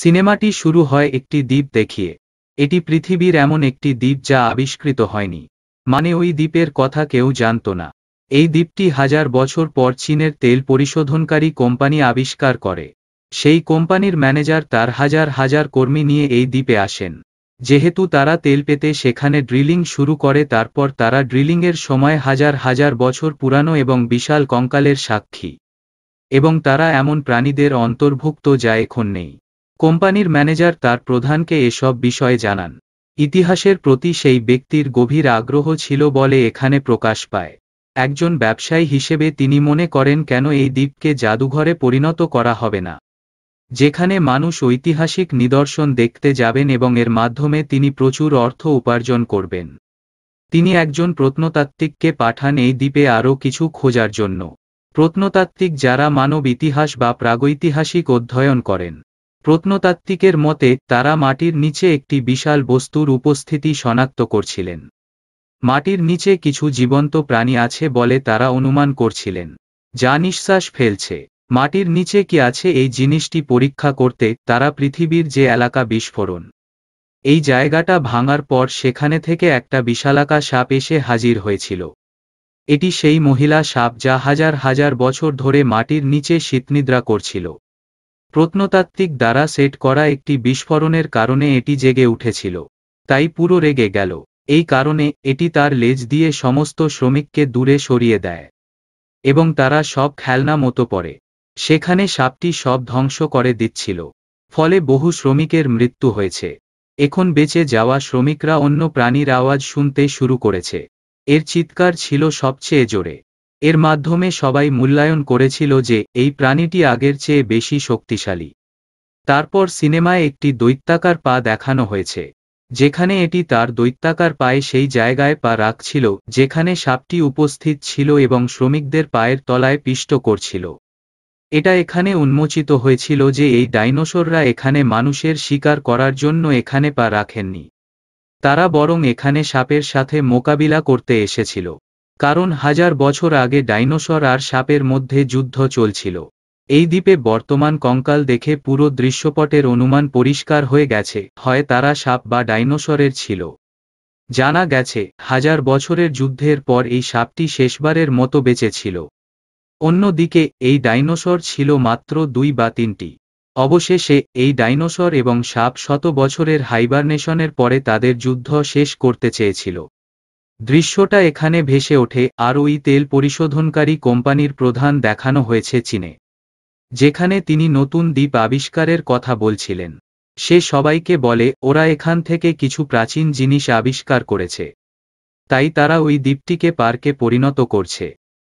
সিনেমাটি শুরু হয় একটি দ্বীপ দেখিয়ে এটি পৃথিবীর এমন একটি দ্বীপ যা আবিষ্কৃত হয়নি মানে ওই দ্বীপের কথা কেউ জানত না এই দ্বীপটি হাজার বছর পর চীনের তেল পরিশোধনকারী কোম্পানি আবিষ্কার করে সেই কোম্পানির ম্যানেজার তার হাজার হাজার কর্মী নিয়ে এই দ্বীপে আসেন যেহেতু তারা তেল পেতে সেখানে ড্রিলিং শুরু করে তারপর তারা ড্রিলিংয়ের সময় হাজার হাজার বছর পুরানো এবং বিশাল কঙ্কালের সাক্ষী এবং তারা এমন প্রাণীদের অন্তর্ভুক্ত যা এখন নেই কোম্পানির ম্যানেজার তার প্রধানকে এসব বিষয়ে জানান ইতিহাসের প্রতি সেই ব্যক্তির গভীর আগ্রহ ছিল বলে এখানে প্রকাশ পায় একজন ব্যবসায়ী হিসেবে তিনি মনে করেন কেন এই দ্বীপকে জাদুঘরে পরিণত করা হবে না যেখানে মানুষ ঐতিহাসিক নিদর্শন দেখতে যাবেন এবং এর মাধ্যমে তিনি প্রচুর অর্থ উপার্জন করবেন তিনি একজন প্রত্নতাত্ত্বিককে পাঠান এই দ্বীপে আরও কিছু খোঁজার জন্য প্রত্নতাত্ত্বিক যারা মানব ইতিহাস বা প্রাগৈতিহাসিক অধ্যয়ন করেন প্রত্নতাত্ত্বিকের মতে তারা মাটির নিচে একটি বিশাল বস্তুর উপস্থিতি শনাক্ত করছিলেন মাটির নিচে কিছু জীবন্ত প্রাণী আছে বলে তারা অনুমান করছিলেন যা নিঃশ্বাস ফেলছে মাটির নিচে কি আছে এই জিনিসটি পরীক্ষা করতে তারা পৃথিবীর যে এলাকা বিস্ফোরণ এই জায়গাটা ভাঙার পর সেখানে থেকে একটা বিশালাকা সাপ এসে হাজির হয়েছিল এটি সেই মহিলা সাপ যা হাজার হাজার বছর ধরে মাটির নিচে শীতনিদ্রা করছিল প্রত্নতাত্ত্বিক দ্বারা সেট করা একটি বিস্ফোরণের কারণে এটি জেগে উঠেছিল তাই পুরো রেগে গেল এই কারণে এটি তার লেজ দিয়ে সমস্ত শ্রমিককে দূরে সরিয়ে দেয় এবং তারা সব খেলনা মতো পড়ে সেখানে সাপটি সব ধ্বংস করে দিচ্ছিল ফলে বহু শ্রমিকের মৃত্যু হয়েছে এখন বেঁচে যাওয়া শ্রমিকরা অন্য প্রাণীর আওয়াজ শুনতে শুরু করেছে এর চিৎকার ছিল সবচেয়ে জোরে এর মাধ্যমে সবাই মূল্যায়ন করেছিল যে এই প্রাণীটি আগের চেয়ে বেশি শক্তিশালী তারপর সিনেমায় একটি দৈত্যাকার পা দেখানো হয়েছে যেখানে এটি তার দৈত্যাকার পায়ে সেই জায়গায় পা রাখছিল যেখানে সাপটি উপস্থিত ছিল এবং শ্রমিকদের পায়ের তলায় পিষ্ট করছিল এটা এখানে উন্মোচিত হয়েছিল যে এই ডাইনোসররা এখানে মানুষের শিকার করার জন্য এখানে পা রাখেননি তারা বরং এখানে সাপের সাথে মোকাবিলা করতে এসেছিল কারণ হাজার বছর আগে ডাইনোসর আর সাপের মধ্যে যুদ্ধ চলছিল এই দ্বীপে বর্তমান কঙ্কাল দেখে পুরো দৃশ্যপটের অনুমান পরিষ্কার হয়ে গেছে হয় তারা সাপ বা ডাইনোসরের ছিল জানা গেছে হাজার বছরের যুদ্ধের পর এই সাপটি শেষবারের মতো বেঁচেছিল অন্যদিকে এই ডাইনোসর ছিল মাত্র দুই বা তিনটি অবশেষে এই ডাইনোসর এবং সাপ শত বছরের হাইবারনেশনের পরে তাদের যুদ্ধ শেষ করতে চেয়েছিল দৃশ্যটা এখানে ভেসে ওঠে আর ওই তেল পরিশোধনকারী কোম্পানির প্রধান দেখানো হয়েছে চীনে যেখানে তিনি নতুন দ্বীপ আবিষ্কারের কথা বলছিলেন সে সবাইকে বলে ওরা এখান থেকে কিছু প্রাচীন জিনিস আবিষ্কার করেছে তাই তারা ওই দ্বীপটিকে পার্কে পরিণত করছে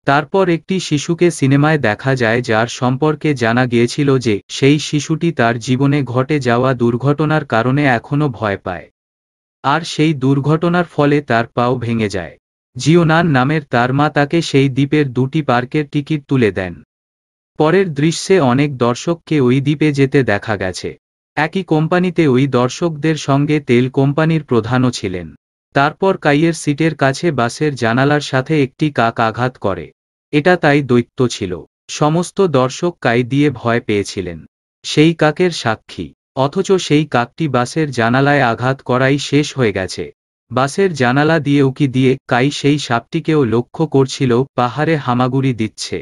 তারপর একটি শিশুকে সিনেমায় দেখা যায় যার সম্পর্কে জানা গিয়েছিল যে সেই শিশুটি তার জীবনে ঘটে যাওয়া দুর্ঘটনার কারণে এখনও ভয় পায় আর সেই দুর্ঘটনার ফলে তার পাও ভেঙে যায় জিওনান নামের তার মা তাকে সেই দ্বীপের দুটি পার্কের টিকিট তুলে দেন পরের দৃশ্যে অনেক দর্শককে ওই দ্বীপে যেতে দেখা গেছে একই কোম্পানিতে ওই দর্শকদের সঙ্গে তেল কোম্পানির প্রধানও ছিলেন তারপর কাইয়ের সিটের কাছে বাসের জানালার সাথে একটি কাক আঘাত করে এটা তাই দৈত্য ছিল সমস্ত দর্শক কাই দিয়ে ভয় পেয়েছিলেন সেই কাকের সাক্ষী অথচ সেই কাকটি বাসের জানালায় আঘাত করাই শেষ হয়ে গেছে বাসের জানালা দিয়ে উকি দিয়ে কাই সেই সাপটিকেও লক্ষ্য করছিল পাহাড়ে হামাগুড়ি দিচ্ছে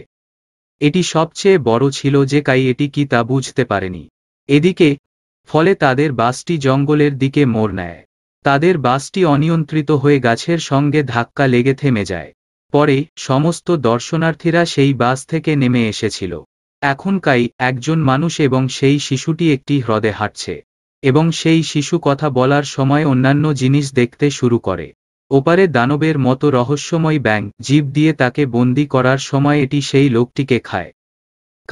এটি সবচেয়ে বড় ছিল যে কাই এটি কি তা বুঝতে পারেনি এদিকে ফলে তাদের বাসটি জঙ্গলের দিকে মোড় নেয় তাদের বাসটি অনিয়ন্ত্রিত হয়ে গাছের সঙ্গে ধাক্কা লেগে থেমে যায় পরে সমস্ত দর্শনার্থীরা সেই বাস থেকে নেমে এসেছিল এখনকাই একজন মানুষ এবং সেই শিশুটি একটি হ্রদে হাঁটছে এবং সেই শিশু কথা বলার সময় অন্যান্য জিনিস দেখতে শুরু করে ওপারে দানবের মতো রহস্যময় ব্যাং জীব দিয়ে তাকে বন্দি করার সময় এটি সেই লোকটিকে খায়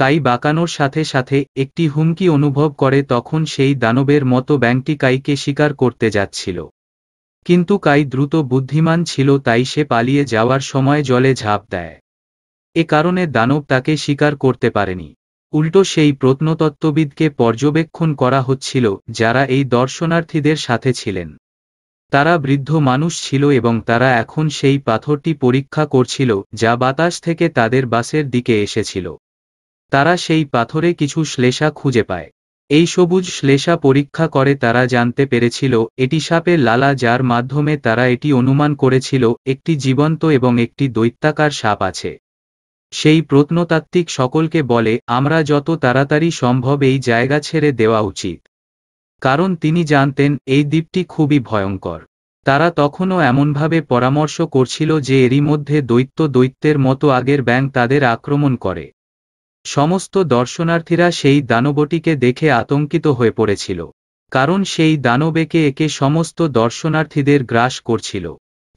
কাই বাঁকানোর সাথে সাথে একটি হুমকি অনুভব করে তখন সেই দানবের মতো ব্যাংটি কাইকে শিকার করতে যাচ্ছিল কিন্তু কাই দ্রুত বুদ্ধিমান ছিল তাই সে পালিয়ে যাওয়ার সময় জলে ঝাঁপ দেয় এ কারণে দানব তাকে স্বীকার করতে পারেনি উল্টো সেই প্রত্নতত্ত্ববিদকে পর্যবেক্ষণ করা হচ্ছিল যারা এই দর্শনার্থীদের সাথে ছিলেন তারা বৃদ্ধ মানুষ ছিল এবং তারা এখন সেই পাথরটি পরীক্ষা করছিল যা বাতাস থেকে তাদের বাসের দিকে এসেছিল তারা সেই পাথরে কিছু শ্লেষা খুঁজে পায় এই সবুজ শ্লেষা পরীক্ষা করে তারা জানতে পেরেছিল এটি সাপের লালা যার মাধ্যমে তারা এটি অনুমান করেছিল একটি জীবন্ত এবং একটি দৈত্যাকার সাপ আছে সেই প্রত্নতাত্ত্বিক সকলকে বলে আমরা যত তাড়াতাড়ি সম্ভব এই জায়গা ছেড়ে দেওয়া উচিত কারণ তিনি জানতেন এই দ্বীপটি খুবই ভয়ঙ্কর তারা তখনও এমনভাবে পরামর্শ করছিল যে এরই মধ্যে দৈত্য দৈত্যের মতো আগের ব্যাঙ তাদের আক্রমণ করে সমস্ত দর্শনার্থীরা সেই দানবটিকে দেখে আতঙ্কিত হয়ে পড়েছিল কারণ সেই দানবেকে একে সমস্ত দর্শনার্থীদের গ্রাস করছিল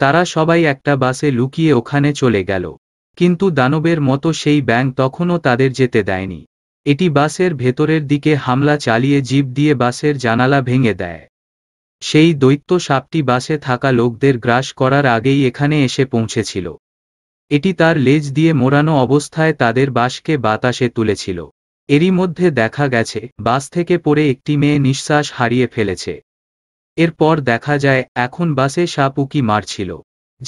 তারা সবাই একটা বাসে লুকিয়ে ওখানে চলে গেল কিন্তু দানবের মতো সেই ব্যাঙ তখনও তাদের যেতে দেয়নি এটি বাসের ভেতরের দিকে হামলা চালিয়ে জিপ দিয়ে বাসের জানালা ভেঙে দেয় সেই দৈত্য সাপটি বাসে থাকা লোকদের গ্রাস করার আগেই এখানে এসে পৌঁছেছিল এটি তার লেজ দিয়ে মোড়ানো অবস্থায় তাদের বাসকে বাতাসে তুলেছিল এরই মধ্যে দেখা গেছে বাস থেকে পড়ে একটি মেয়ে নিঃশ্বাস হারিয়ে ফেলেছে এরপর দেখা যায় এখন বাসে সাপ উকি মারছিল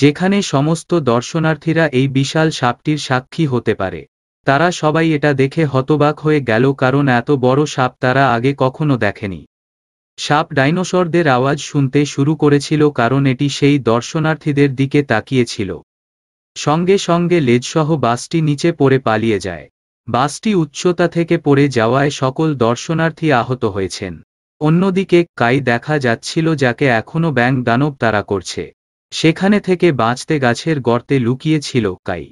যেখানে সমস্ত দর্শনার্থীরা এই বিশাল সাপটির সাক্ষী হতে পারে তারা সবাই এটা দেখে হতবাক হয়ে গেল কারণ এত বড় সাপ তারা আগে কখনো দেখেনি সাপ ডাইনোসরদের আওয়াজ শুনতে শুরু করেছিল কারণ এটি সেই দর্শনার্থীদের দিকে তাকিয়েছিল সঙ্গে সঙ্গে লেজসহ বাসটি নিচে পড়ে পালিয়ে যায় বাসটি উচ্চতা থেকে পড়ে যাওয়ায় সকল দর্শনার্থী আহত হয়েছেন অন্যদিকে কাই দেখা যাচ্ছিল যাকে এখনও ব্যাং দানব তারা করছে সেখানে থেকে বাঁচতে গাছের গর্তে লুকিয়েছিল কাই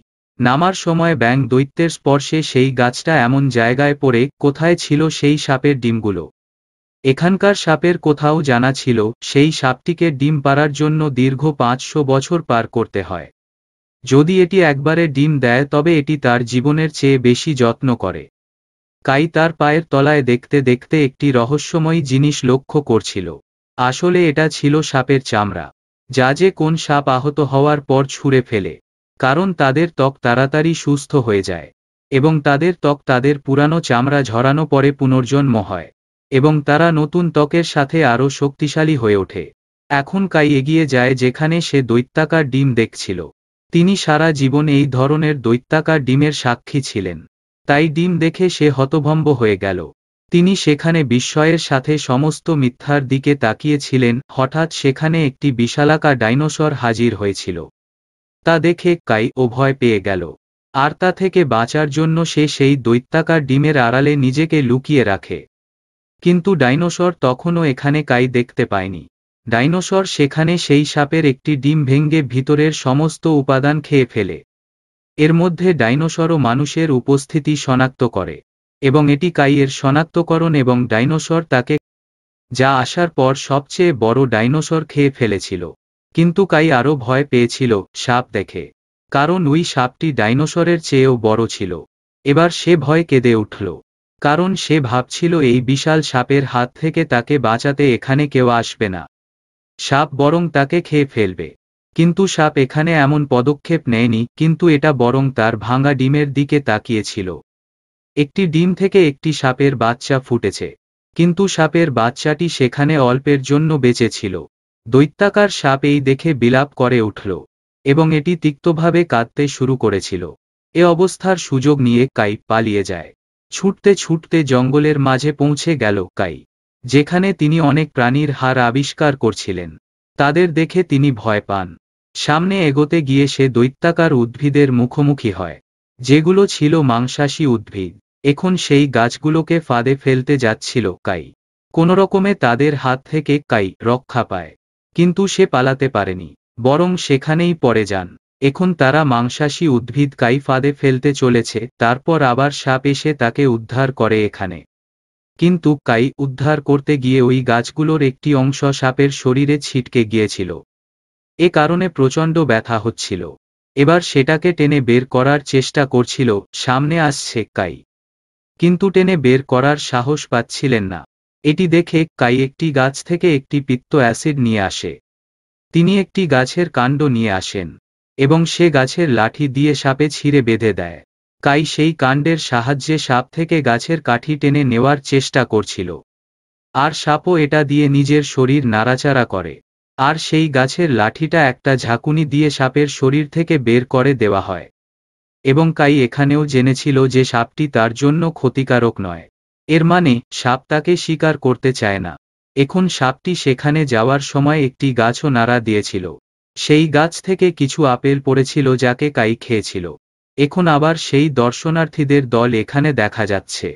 নামার সময় ব্যাং দৈত্যের স্পর্শে সেই গাছটা এমন জায়গায় পড়ে কোথায় ছিল সেই সাপের ডিমগুলো এখানকার সাপের কোথাও জানা ছিল সেই সাপটিকে ডিম পাড়ার জন্য দীর্ঘ পাঁচশো বছর পার করতে হয় যদি এটি একবারে ডিম দেয় তবে এটি তার জীবনের চেয়ে বেশি যত্ন করে কাই তার পায়ের তলায় দেখতে দেখতে একটি রহস্যময়ী জিনিস লক্ষ্য করছিল আসলে এটা ছিল সাপের চামড়া যা যে কোন সাপ আহত হওয়ার পর ছুঁড়ে ফেলে কারণ তাদের ত্বক তাড়াতাড়ি সুস্থ হয়ে যায় এবং তাদের ত্বক তাদের পুরানো চামড়া ঝরানো পরে পুনর্জন্ম হয় এবং তারা নতুন ত্বকের সাথে আরও শক্তিশালী হয়ে ওঠে এখন কাই এগিয়ে যায় যেখানে সে দৈত্যাকার ডিম দেখছিল তিনি সারা জীবন এই ধরনের দৈত্যাকার ডিমের সাক্ষী ছিলেন তাই ডিম দেখে সে হতভম্ব হয়ে গেল তিনি সেখানে বিস্ময়ের সাথে সমস্ত মিথ্যার দিকে তাকিয়েছিলেন হঠাৎ সেখানে একটি বিশালাকা ডাইনোসর হাজির হয়েছিল তা দেখে কাই ও ভয় পেয়ে গেল আর তা থেকে বাঁচার জন্য সে সেই দৈত্যাকার ডিমের আড়ালে নিজেকে লুকিয়ে রাখে কিন্তু ডাইনোসর তখনও এখানে কাই দেখতে পায়নি ডাইনোসর সেখানে সেই সাপের একটি ডিম ভেঙ্গে ভিতরের সমস্ত উপাদান খেয়ে ফেলে এর মধ্যে ডাইনোসরও মানুষের উপস্থিতি শনাক্ত করে এবং এটি কাইয়ের শনাক্তকরণ এবং ডাইনোসর তাকে যা আসার পর সবচেয়ে বড় ডাইনোসর খেয়ে ফেলেছিল কিন্তু কাই আরও ভয় পেয়েছিল সাপ দেখে কারণ ওই সাপটি ডাইনোসরের চেয়েও বড় ছিল এবার সে ভয় কেঁদে উঠল কারণ সে ভাবছিল এই বিশাল সাপের হাত থেকে তাকে বাঁচাতে এখানে কেউ আসবে না সাপ বরং তাকে খেয়ে ফেলবে কিন্তু সাপ এখানে এমন পদক্ষেপ নেয়নি কিন্তু এটা বরং তার ভাঙা ডিমের দিকে তাকিয়েছিল একটি ডিম থেকে একটি সাপের বাচ্চা ফুটেছে কিন্তু সাপের বাচ্চাটি সেখানে অল্পের জন্য বেঁচে ছিল দৈত্যাকার সাপ এই দেখে বিলাপ করে উঠল এবং এটি তিক্তভাবে কাঁদতে শুরু করেছিল এ অবস্থার সুযোগ নিয়ে কাই পালিয়ে যায় ছুটতে ছুটতে জঙ্গলের মাঝে পৌঁছে গেল কাই যেখানে তিনি অনেক প্রাণীর হার আবিষ্কার করছিলেন তাদের দেখে তিনি ভয় পান সামনে এগোতে গিয়ে সে দৈত্যাকার উদ্ভিদের মুখোমুখি হয় যেগুলো ছিল মাংসাশী উদ্ভিদ এখন সেই গাছগুলোকে ফাঁদে ফেলতে যাচ্ছিল কাই কোনোরকমে তাদের হাত থেকে কাই রক্ষা পায় কিন্তু সে পালাতে পারেনি বরং সেখানেই পড়ে যান এখন তারা মাংসাশী উদ্ভিদ কাই ফাঁদে ফেলতে চলেছে তারপর আবার সাপ এসে তাকে উদ্ধার করে এখানে কিন্তু কাই উদ্ধার করতে গিয়ে ওই গাছগুলোর একটি অংশ সাপের শরীরে ছিটকে গিয়েছিল এ কারণে প্রচণ্ড ব্যথা হচ্ছিল এবার সেটাকে টেনে বের করার চেষ্টা করছিল সামনে আসছে কাই কিন্তু টেনে বের করার সাহস পাচ্ছিলেন না এটি দেখে কাই একটি গাছ থেকে একটি পিত্ত অ্যাসিড নিয়ে আসে তিনি একটি গাছের কাণ্ড নিয়ে আসেন এবং সে গাছের লাঠি দিয়ে সাপে ছিঁড়ে বেঁধে দেয় কাই সেই কাণ্ডের সাহায্যে সাপ থেকে গাছের কাঠি টেনে নেওয়ার চেষ্টা করছিল আর সাপও এটা দিয়ে নিজের শরীর নাড়াচাড়া করে আর সেই গাছের লাঠিটা একটা ঝাঁকুনি দিয়ে সাপের শরীর থেকে বের করে দেওয়া হয় এবং কাই এখানেও জেনেছিল যে সাপটি তার জন্য ক্ষতিকারক নয় এর মানে সাপ তাকে শিকার করতে চায় না এখন সাপটি সেখানে যাওয়ার সময় একটি গাছও নাড়া দিয়েছিল সেই গাছ থেকে কিছু আপেল পড়েছিল যাকে কাই খেয়েছিল এখন আবার সেই দর্শনার্থীদের দল এখানে দেখা যাচ্ছে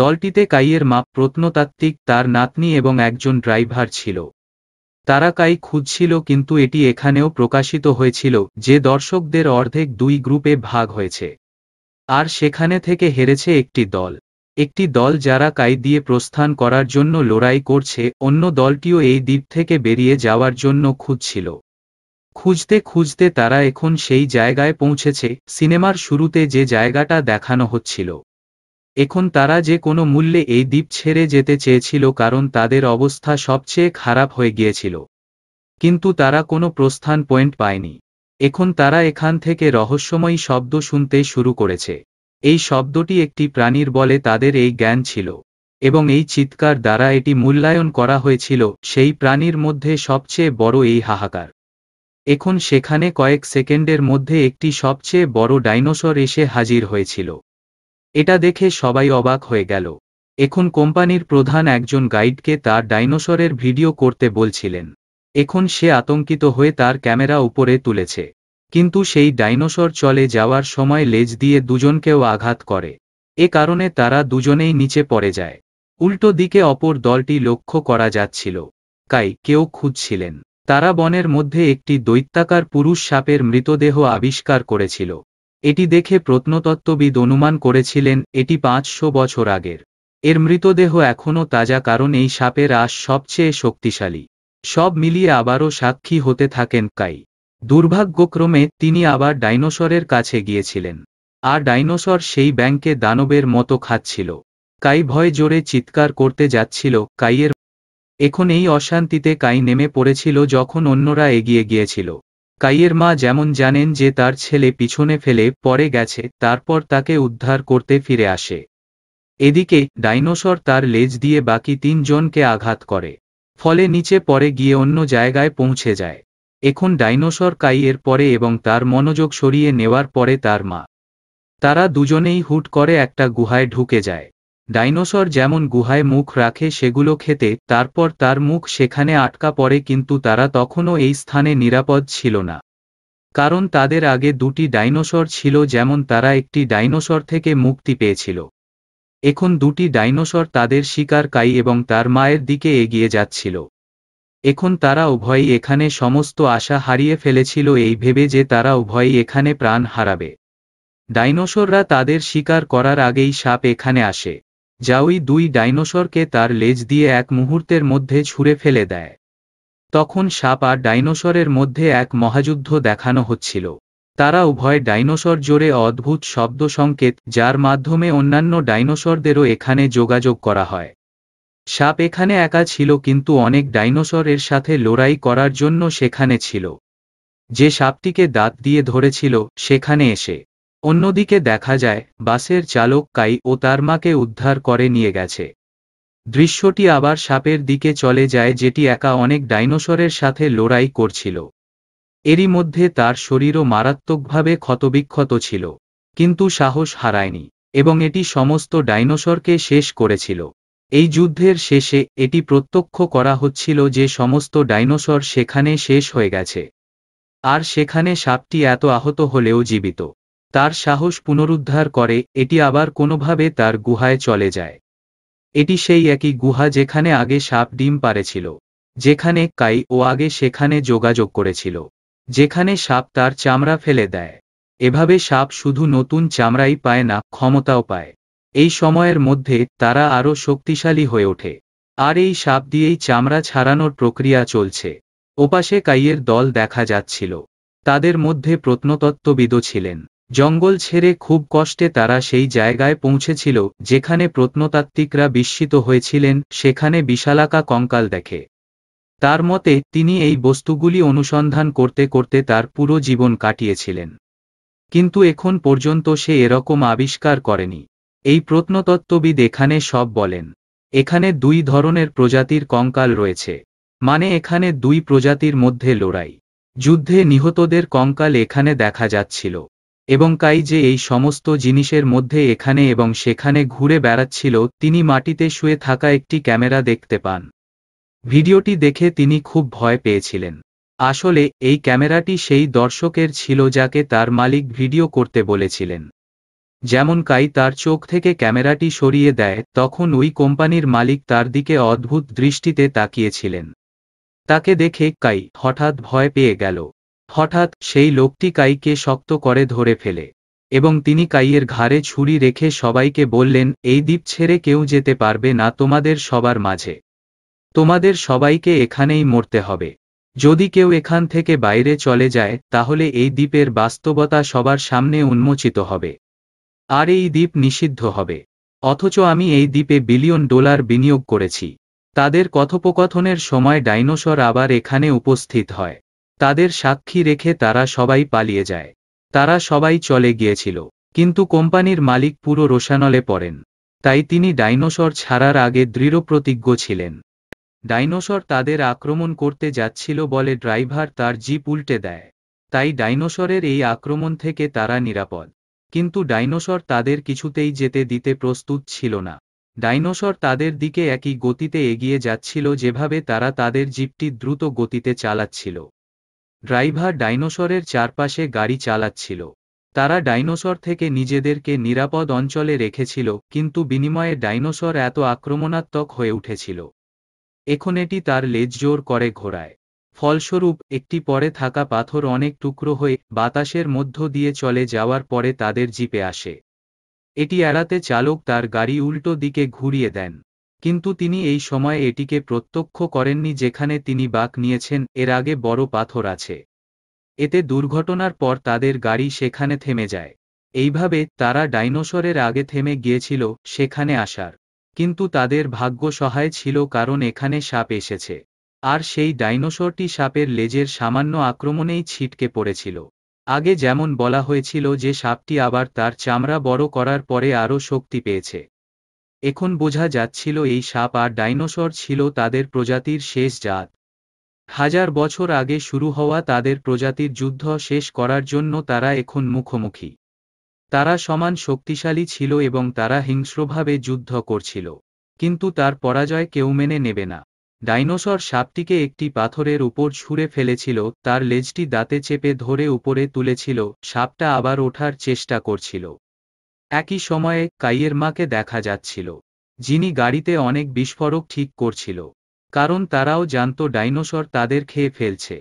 দলটিতে কাইয়ের মাপ প্রত্নতাত্ত্বিক তার নাতনি এবং একজন ড্রাইভার ছিল তারাকাই খুঁজছিল কিন্তু এটি এখানেও প্রকাশিত হয়েছিল যে দর্শকদের অর্ধেক দুই গ্রুপে ভাগ হয়েছে আর সেখানে থেকে হেরেছে একটি দল একটি দল যারা কাই দিয়ে প্রস্থান করার জন্য লড়াই করছে অন্য দলটিও এই দ্বীপ থেকে বেরিয়ে যাওয়ার জন্য খুঁজছিল খুঁজতে খুঁজতে তারা এখন সেই জায়গায় পৌঁছেছে সিনেমার শুরুতে যে জায়গাটা দেখানো হচ্ছিল এখন তারা যে কোনো মূল্যে এই দ্বীপ ছেড়ে যেতে চেয়েছিল কারণ তাদের অবস্থা সবচেয়ে খারাপ হয়ে গিয়েছিল কিন্তু তারা কোনো প্রস্থান পয়েন্ট পায়নি এখন তারা এখান থেকে রহস্যময়ী শব্দ শুনতে শুরু করেছে এই শব্দটি একটি প্রাণীর বলে তাদের এই জ্ঞান ছিল এবং এই চিৎকার দ্বারা এটি মূল্যায়ন করা হয়েছিল সেই প্রাণীর মধ্যে সবচেয়ে বড় এই হাহাকার এখন সেখানে কয়েক সেকেন্ডের মধ্যে একটি সবচেয়ে বড় ডাইনোসর এসে হাজির হয়েছিল এটা দেখে সবাই অবাক হয়ে গেল এখন কোম্পানির প্রধান একজন গাইডকে তার ডাইনোসরের ভিডিও করতে বলছিলেন এখন সে আতঙ্কিত হয়ে তার ক্যামেরা উপরে তুলেছে কিন্তু সেই ডাইনোসর চলে যাওয়ার সময় লেজ দিয়ে দুজনকেও আঘাত করে এ কারণে তারা দুজনেই নিচে পড়ে যায় উল্টো দিকে অপর দলটি লক্ষ্য করা যাচ্ছিল কাই কেউ খুঁজছিলেন তারা বনের মধ্যে একটি দৈত্যাকার পুরুষ সাপের মৃতদেহ আবিষ্কার করেছিল এটি দেখে প্রত্নতত্ত্ববিদ অনুমান করেছিলেন এটি পাঁচশো বছর আগের এর মৃতদেহ এখনও তাজা কারণ এই সাপের আশ সবচেয়ে শক্তিশালী সব মিলিয়ে আবারও সাক্ষী হতে থাকেন কাই দুর্ভাগ্যক্রমে তিনি আবার ডাইনোসরের কাছে গিয়েছিলেন আর ডাইনোসর সেই ব্যাংকে দানবের মতো খাচ্ছিল কাই ভয় জোরে চিৎকার করতে যাচ্ছিল কাইয়ের এখন এই অশান্তিতে কাই নেমে পড়েছিল যখন অন্যরা এগিয়ে গিয়েছিল কাইয়ের মা যেমন জানেন যে তার ছেলে পিছনে ফেলে পরে গেছে তারপর তাকে উদ্ধার করতে ফিরে আসে এদিকে ডাইনোসর তার লেজ দিয়ে বাকি তিনজনকে আঘাত করে ফলে নিচে পরে গিয়ে অন্য জায়গায় পৌঁছে যায় এখন ডাইনোসর কাইয়ের পরে এবং তার মনোযোগ সরিয়ে নেওয়ার পরে তার মা তারা দুজনেই হুট করে একটা গুহায় ঢুকে যায় ডাইনোসর যেমন গুহায় মুখ রাখে সেগুলো খেতে তারপর তার মুখ সেখানে আটকা পড়ে কিন্তু তারা তখনও এই স্থানে নিরাপদ ছিল না কারণ তাদের আগে দুটি ডাইনোসর ছিল যেমন তারা একটি ডাইনোসর থেকে মুক্তি পেয়েছিল এখন দুটি ডাইনোসর তাদের শিকার কাই এবং তার মায়ের দিকে এগিয়ে যাচ্ছিল এখন তারা উভয়ই এখানে সমস্ত আশা হারিয়ে ফেলেছিল এই ভেবে যে তারা উভয়ই এখানে প্রাণ হারাবে ডাইনোসররা তাদের শিকার করার আগেই সাপ এখানে আসে যাওই দুই ডাইনোসরকে তার লেজ দিয়ে এক মুহূর্তের মধ্যে ছুঁড়ে ফেলে দেয় তখন সাপ আর ডাইনোসরের মধ্যে এক মহাযুদ্ধ দেখানো হচ্ছিল তারা উভয় ডাইনোসর জোরে অদ্ভুত শব্দ সংকেত যার মাধ্যমে অন্যান্য ডাইনোসরদেরও এখানে যোগাযোগ করা হয় সাপ এখানে একা ছিল কিন্তু অনেক ডাইনোসর এর সাথে লড়াই করার জন্য সেখানে ছিল যে সাপটিকে দাঁত দিয়ে ধরেছিল সেখানে এসে অন্যদিকে দেখা যায় বাসের চালক কাই ও তার মাকে উদ্ধার করে নিয়ে গেছে দৃশ্যটি আবার সাপের দিকে চলে যায় যেটি একা অনেক ডাইনোসরের সাথে লড়াই করছিল এরই মধ্যে তার শরীরও মারাত্মকভাবে ক্ষতবিক্ষত ছিল কিন্তু সাহস হারায়নি এবং এটি সমস্ত ডাইনোসরকে শেষ করেছিল এই যুদ্ধের শেষে এটি প্রত্যক্ষ করা হচ্ছিল যে সমস্ত ডাইনোসর সেখানে শেষ হয়ে গেছে আর সেখানে সাপটি এত আহত হলেও জীবিত তার সাহস পুনরুদ্ধার করে এটি আবার কোনোভাবে তার গুহায় চলে যায় এটি সেই একই গুহা যেখানে আগে সাপ ডিম পারেছিল যেখানে কাই ও আগে সেখানে যোগাযোগ করেছিল যেখানে সাপ তার চামড়া ফেলে দেয় এভাবে সাপ শুধু নতুন চামড়াই পায় না ক্ষমতাও পায় এই সময়ের মধ্যে তারা আরও শক্তিশালী হয়ে ওঠে আর এই সাপ দিয়েই চামড়া ছাড়ানোর প্রক্রিয়া চলছে ওপাশে কাইয়ের দল দেখা যাচ্ছিল তাদের মধ্যে প্রত্নতত্ত্ববিদও ছিলেন জঙ্গল ছেড়ে খুব কষ্টে তারা সেই জায়গায় পৌঁছেছিল যেখানে প্রত্নতাত্ত্বিকরা বিস্মিত হয়েছিলেন সেখানে বিশালাকা কঙ্কাল দেখে তার মতে তিনি এই বস্তুগুলি অনুসন্ধান করতে করতে তার পুরো জীবন কাটিয়েছিলেন কিন্তু এখন পর্যন্ত সে এরকম আবিষ্কার করেনি এই প্রত্নতত্ত্ববিদ এখানে সব বলেন এখানে দুই ধরনের প্রজাতির কঙ্কাল রয়েছে মানে এখানে দুই প্রজাতির মধ্যে লড়াই যুদ্ধে নিহতদের কঙ্কাল এখানে দেখা যাচ্ছিল এবং কাই যে এই সমস্ত জিনিসের মধ্যে এখানে এবং সেখানে ঘুরে বেড়াচ্ছিল তিনি মাটিতে শুয়ে থাকা একটি ক্যামেরা দেখতে পান ভিডিওটি দেখে তিনি খুব ভয় পেয়েছিলেন আসলে এই ক্যামেরাটি সেই দর্শকের ছিল যাকে তার মালিক ভিডিও করতে বলেছিলেন যেমন কাই তার চোখ থেকে ক্যামেরাটি সরিয়ে দেয় তখন ওই কোম্পানির মালিক তার দিকে অদ্ভুত দৃষ্টিতে তাকিয়েছিলেন তাকে দেখে কাই হঠাৎ ভয় পেয়ে গেল হঠাৎ সেই লোকটি কাইকে শক্ত করে ধরে ফেলে এবং তিনি কাইয়ের ঘাড়ে ছুরি রেখে সবাইকে বললেন এই দ্বীপ ছেড়ে কেউ যেতে পারবে না তোমাদের সবার মাঝে তোমাদের সবাইকে এখানেই মরতে হবে যদি কেউ এখান থেকে বাইরে চলে যায় তাহলে এই দ্বীপের বাস্তবতা সবার সামনে উন্মোচিত হবে আর এই দ্বীপ নিষিদ্ধ হবে অথচ আমি এই দ্বীপে বিলিয়ন ডলার বিনিয়োগ করেছি তাদের কথোপকথনের সময় ডাইনোসর আবার এখানে উপস্থিত হয় তাদের সাক্ষী রেখে তারা সবাই পালিয়ে যায় তারা সবাই চলে গিয়েছিল কিন্তু কোম্পানির মালিক পুরো রোশানলে পড়েন তাই তিনি ডাইনোসর ছাড়ার আগে দৃঢ় প্রতিজ্ঞ ছিলেন ডাইনোসর তাদের আক্রমণ করতে যাচ্ছিল বলে ড্রাইভার তার জিপ উল্টে দেয় তাই ডাইনোসরের এই আক্রমণ থেকে তারা নিরাপদ কিন্তু ডাইনোসর তাদের কিছুতেই যেতে দিতে প্রস্তুত ছিল না ডাইনোসর তাদের দিকে একই গতিতে এগিয়ে যাচ্ছিল যেভাবে তারা তাদের জিপটি দ্রুত গতিতে চালাচ্ছিল ড্রাইভার ডাইনোসরের চারপাশে গাড়ি চালাচ্ছিল তারা ডাইনোসর থেকে নিজেদেরকে নিরাপদ অঞ্চলে রেখেছিল কিন্তু বিনিময়ে ডাইনোসর এত আক্রমণাত্মক হয়ে উঠেছিল এখন এটি তার লেজ জোর করে ঘোরায় ফলস্বরূপ একটি পরে থাকা পাথর অনেক টুকরো হয়ে বাতাসের মধ্য দিয়ে চলে যাওয়ার পরে তাদের জিপে আসে এটি এড়াতে চালক তার গাড়ি উল্টো দিকে ঘুরিয়ে দেন কিন্তু তিনি এই সময় এটিকে প্রত্যক্ষ করেননি যেখানে তিনি বাক নিয়েছেন এর আগে বড় পাথর আছে এতে দুর্ঘটনার পর তাদের গাড়ি সেখানে থেমে যায় এইভাবে তারা ডাইনোসরের আগে থেমে গিয়েছিল সেখানে আসার কিন্তু তাদের ভাগ্য সহায় ছিল কারণ এখানে সাপ এসেছে আর সেই ডাইনোসরটি সাপের লেজের সামান্য আক্রমণেই ছিটকে পড়েছিল আগে যেমন বলা হয়েছিল যে সাপটি আবার তার চামড়া বড় করার পরে আরও শক্তি পেয়েছে এখন বোঝা যাচ্ছিল এই সাপ আর ডাইনোসর ছিল তাদের প্রজাতির শেষ জাত হাজার বছর আগে শুরু হওয়া তাদের প্রজাতির যুদ্ধ শেষ করার জন্য তারা এখন মুখোমুখি তারা সমান শক্তিশালী ছিল এবং তারা হিংস্রভাবে যুদ্ধ করছিল কিন্তু তার পরাজয় কেউ মেনে নেবে না ডাইনোসর সাপটিকে একটি পাথরের উপর ছুঁড়ে ফেলেছিল তার লেজটি দাঁতে চেপে ধরে উপরে তুলেছিল সাপটা আবার ওঠার চেষ্টা করছিল একই সময়ে কাইয়ের মাকে দেখা যাচ্ছিল যিনি গাড়িতে অনেক বিস্ফোরক ঠিক করছিল কারণ তারাও জানত ডাইনোসর তাদের খেয়ে ফেলছে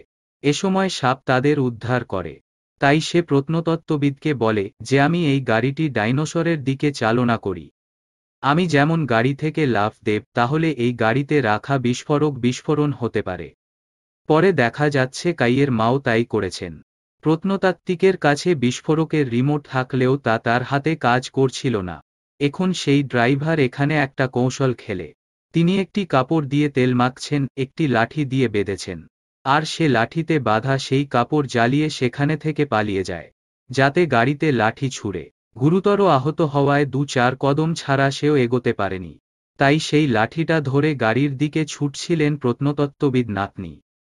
এ সময় সাপ তাদের উদ্ধার করে তাই সে প্রত্নতত্ত্ববিদকে বলে যে আমি এই গাড়িটি ডাইনোসরের দিকে চালনা করি আমি যেমন গাড়ি থেকে লাফ দেব তাহলে এই গাড়িতে রাখা বিস্ফোরক বিস্ফোরণ হতে পারে পরে দেখা যাচ্ছে কাইয়ের মাও তাই করেছেন প্রত্নতাত্ত্বিকের কাছে বিস্ফোরকের রিমোট থাকলেও তা তার হাতে কাজ করছিল না এখন সেই ড্রাইভার এখানে একটা কৌশল খেলে তিনি একটি কাপড় দিয়ে তেল মাখছেন একটি লাঠি দিয়ে বেঁধেছেন আর সে লাঠিতে বাধা সেই কাপড় জ্বালিয়ে সেখানে থেকে পালিয়ে যায় যাতে গাড়িতে লাঠি ছুড়ে গুরুতর আহত হওয়ায় দু চার কদম ছাড়া সেও এগোতে পারেনি তাই সেই লাঠিটা ধরে গাড়ির দিকে ছুটছিলেন প্রত্নতত্ত্ববিদ নাতনি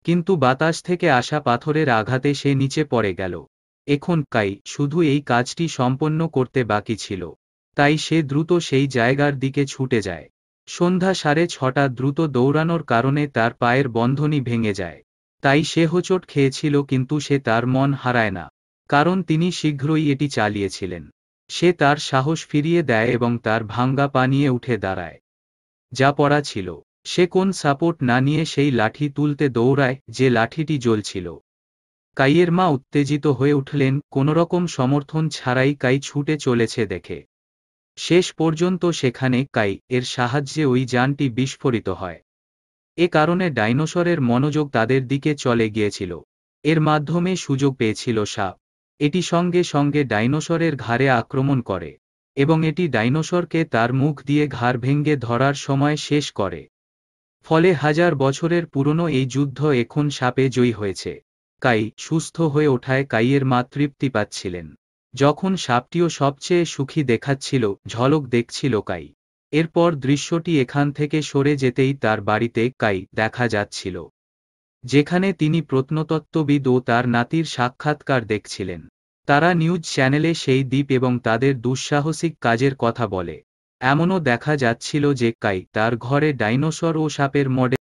কিন্তু বাতাস থেকে আসা পাথরের আঘাতে সে নিচে পড়ে গেল এখন কাই শুধু এই কাজটি সম্পন্ন করতে বাকি ছিল তাই সে দ্রুত সেই জায়গার দিকে ছুটে যায় সন্ধ্যা সাড়ে ছটা দ্রুত দৌড়ানোর কারণে তার পায়ের বন্ধনী ভেঙে যায় তাই সে হোচট খেয়েছিল কিন্তু সে তার মন হারায় না কারণ তিনি শীঘ্রই এটি চালিয়েছিলেন সে তার সাহস ফিরিয়ে দেয় এবং তার ভাঙ্গা পানিয়ে উঠে দাঁড়ায় যা পড়া ছিল সে কোন সাপোর্ট না নিয়ে সেই লাঠি তুলতে দৌড়ায় যে লাঠিটি জ্বলছিল কাইয়ের মা উত্তেজিত হয়ে উঠলেন কোনোরকম সমর্থন ছাড়াই কাই ছুটে চলেছে দেখে শেষ পর্যন্ত সেখানে কাই এর সাহায্যে ওই যানটি বিস্ফোরিত হয় এ কারণে ডাইনোসরের মনোযোগ তাদের দিকে চলে গিয়েছিল এর মাধ্যমে সুযোগ পেয়েছিল সাপ এটি সঙ্গে সঙ্গে ডাইনোসরের ঘাড়ে আক্রমণ করে এবং এটি ডাইনোসরকে তার মুখ দিয়ে ঘাড় ভেঙ্গে ধরার সময় শেষ করে ফলে হাজার বছরের পুরনো এই যুদ্ধ এখন সাপে জয়ী হয়েছে কাই সুস্থ হয়ে ওঠায় কাইয়ের মা তৃপ্তি পাচ্ছিলেন যখন সাপটিও সবচেয়ে সুখী দেখাচ্ছিল ঝলক দেখছিল কাই এরপর দৃশ্যটি এখান থেকে সরে যেতেই তার বাড়িতে কাই দেখা যাচ্ছিল যেখানে তিনি প্রত্নতত্ত্ববিদ ও তার নাতির সাক্ষাৎকার দেখছিলেন তারা নিউজ চ্যানেলে সেই দ্বীপ এবং তাদের দুঃসাহসিক কাজের কথা বলে এমনও দেখা যাচ্ছিল যে কাই তার ঘরে ডাইনোসর ও সাপের মডেল